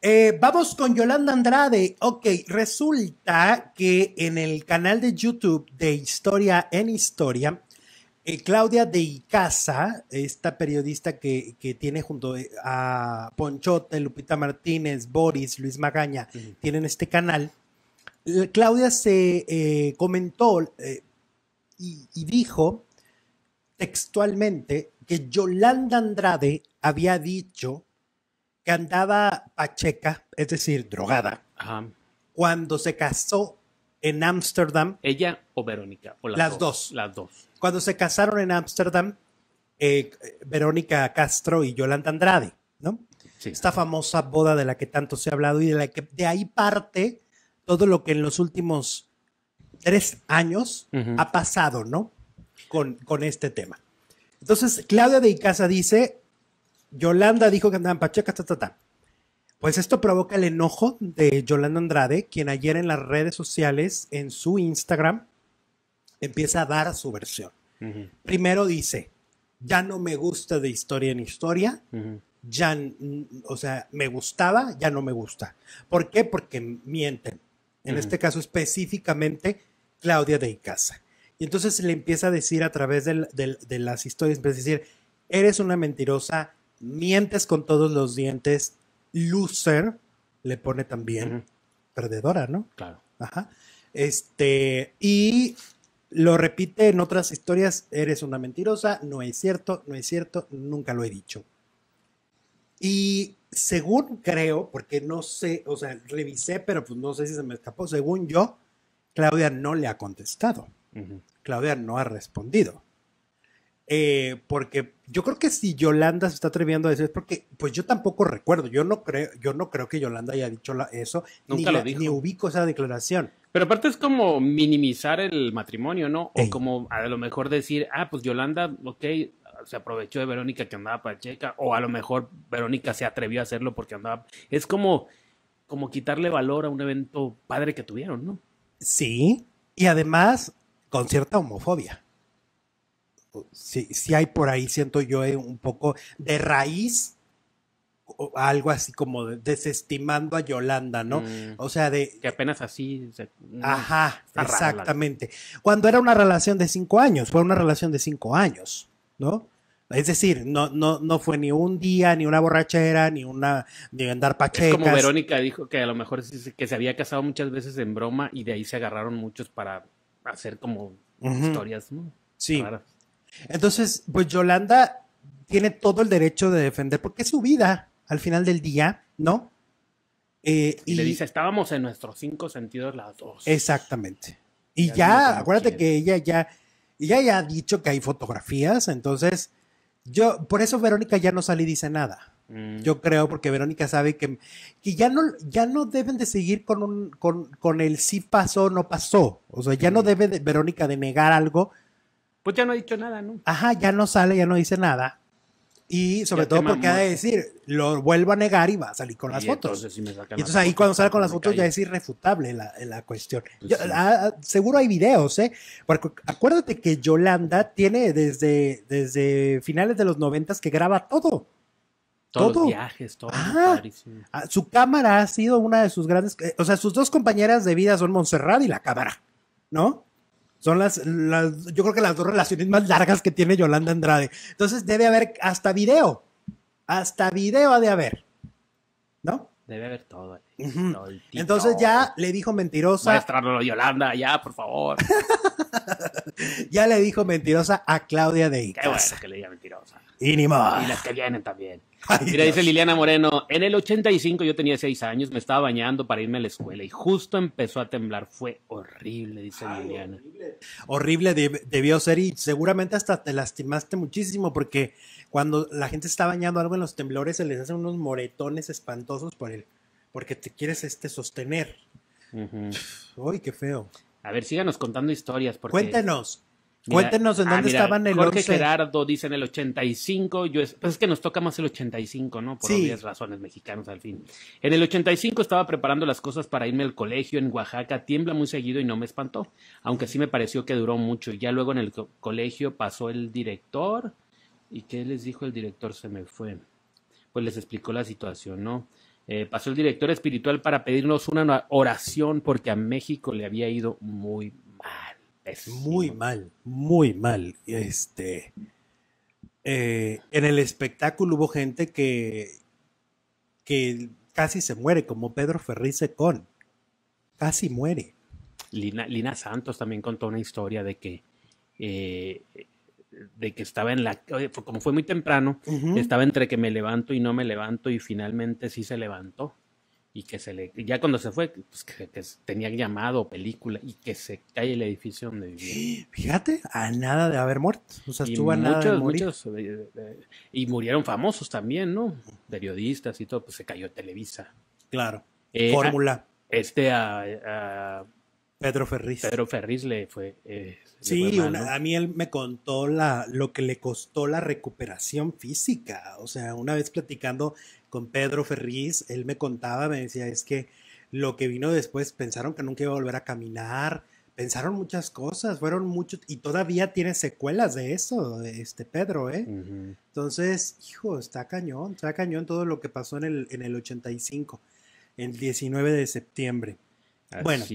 Eh, vamos con Yolanda Andrade. Ok, resulta que en el canal de YouTube de Historia en Historia, eh, Claudia de Icaza, esta periodista que, tiene junto a Ponchote, Lupita Martínez, Boris, Luis Magaña, tienen este canal. Eh, Claudia se comentó y dijo textualmente que Yolanda Andrade había dicho que andaba pacheca, es decir, drogada, cuando se casó en Ámsterdam. ¿Ella o Verónica? las, dos, Las dos. Cuando se casaron en Ámsterdam, eh, Verónica Castro y Yolanda Andrade, ¿no? Sí. Esta famosa boda de la que tanto se ha hablado y de la que de ahí parte todo lo que en los últimos tres años ha pasado, ¿no? Con, con este tema. Entonces, Claudia de Icaza dice, Yolanda dijo que andaban pachecas, ta, ta, Pues esto provoca el enojo de Yolanda Andrade, quien ayer en las redes sociales, en su Instagram, empieza a dar su versión. Primero dice, ya no me gusta de historia en historia, ya, o sea, me gustaba, ya no me gusta. ¿Por qué? Porque mienten. En este caso específicamente, Claudia de Icaza. Y entonces le empieza a decir a través de las historias, empieza a decir, eres una mentirosa, mientes con todos los dientes, loser, le pone también perdedora, ¿no? Claro. Ajá. Este, y lo repite en otras historias, eres una mentirosa, no es cierto, no es cierto, nunca lo he dicho. Y según creo, porque no sé, o sea, revisé, pero pues no sé si se me escapó, según yo, Claudia no le ha contestado. Claudia no ha respondido. Eh, porque yo creo que si Yolanda se está atreviendo a decir es porque, pues yo tampoco recuerdo, yo no creo, yo no creo que Yolanda haya dicho eso, ni, ni ubico esa declaración. Pero aparte es como minimizar el matrimonio, ¿no? O como a lo mejor decir, ah, pues Yolanda, ok, se aprovechó de Verónica que andaba pacheca, o a lo mejor Verónica se atrevió a hacerlo porque andaba. Es como, como quitarle valor a un evento padre que tuvieron, ¿no? Sí, y además con cierta homofobia. Si hay por ahí, siento yo, eh, un poco de raíz algo así como desestimando a Yolanda, ¿no? Mm. o sea, de... Que apenas así... Mm, ajá, exactamente. Cuando era una relación de cinco años, fue una relación de cinco años, ¿no? Es decir, no, no, no fue ni un día, ni una borrachera, ni una, ni andar pachecas. Es como Verónica dijo que a lo mejor que se había casado muchas veces en broma y de ahí se agarraron muchos para hacer como historias, ¿no? Sí. Entonces, pues Yolanda tiene todo el derecho de defender, porque es su vida al final del día, ¿no? Eh, y, le dice, estábamos en nuestros cinco sentidos las dos. Exactamente. Y ya, acuérdate que ella ya, ya ha dicho que hay fotografías, entonces yo, por eso Verónica ya no sale y dice nada. Mm. Yo creo, porque Verónica sabe que, que ya, no, ya no deben de seguir con, un, con, el sí pasó, no pasó. O sea, ya no mm. debe Verónica de negar algo pues ya no ha dicho nada, ¿no? Ajá, ya no sale, ya no dice nada. Y sobre todo porque ha de decir, lo vuelvo a negar y va a salir con las fotos. Entonces, y entonces ahí cuando sale con las fotos ya es irrefutable la, la cuestión. Pues ah, seguro hay videos, ¿eh? Porque acuérdate que Yolanda tiene desde, desde finales de los noventas que graba todo. Todos los viajes, todo. Ah, su cámara ha sido una de sus grandes... Eh, o sea, sus dos compañeras de vida son Monserrat y la cámara, ¿no? Son las, las, yo creo que las dos relaciones más largas que tiene Yolanda Andrade. Entonces debe haber hasta video. Hasta video ha de haber. ¿No? Debe haber todo. Eh, Entonces ya le dijo mentirosa. a Yolanda, ya, por favor. ya le dijo mentirosa a Claudia de Qué bueno que le diga mentirosa. Y ni más. Y las que vienen también. Mira, dice Liliana Moreno, en el 85 yo tenía 6 años, me estaba bañando para irme a la escuela y justo empezó a temblar, fue horrible, dice Liliana horrible debió ser y seguramente hasta te lastimaste muchísimo porque cuando la gente está bañando algo en los temblores se les hacen unos moretones espantosos por él porque te quieres este sostener. Uy, qué feo. A ver, síganos contando historias. cuéntenos Cuéntenos en ah, dónde estaban en el Jorge Gerardo dice en el 85, yo es, pues es que nos toca más el 85, ¿no? Por obvias razones mexicanos al fin. En el 85 estaba preparando las cosas para irme al colegio en Oaxaca, tiembla muy seguido y no me espantó, aunque sí me pareció que duró mucho. Y Ya luego en el colegio pasó el director y qué les dijo el director, se me fue. Pues les explicó la situación, ¿no? Eh, pasó el director espiritual para pedirnos una oración porque a México le había ido muy muy mal, muy mal. Este, eh, en el espectáculo hubo gente que, que casi se muere, como Pedro Ferriz con Casi muere. Lina, Santos también contó una historia de que eh, de que estaba en la como fue muy temprano, estaba entre que me levanto y no me levanto y finalmente sí se levantó y que se le, ya cuando se fue, pues que, tenía llamado, película, y que se cae el edificio donde vivía. Fíjate, a nada de haber muerto. O sea, estuvo a nada eh, eh, y murieron famosos también, ¿no? Periodistas y todo, pues se cayó Televisa. Claro. Eh, Fórmula. este a, Pedro Ferriz. Pedro Ferriz le fue. Eh, sí, a mí él me contó la, lo que le costó la recuperación física. O sea, una vez platicando con Pedro Ferriz, él me contaba, me decía, es que lo que vino después, pensaron que nunca iba a volver a caminar, pensaron muchas cosas, fueron muchos, y todavía tiene secuelas de eso, este Pedro, ¿eh? Entonces, hijo, está cañón, está cañón todo lo que pasó en el, en el 85, el 19 de septiembre. bueno,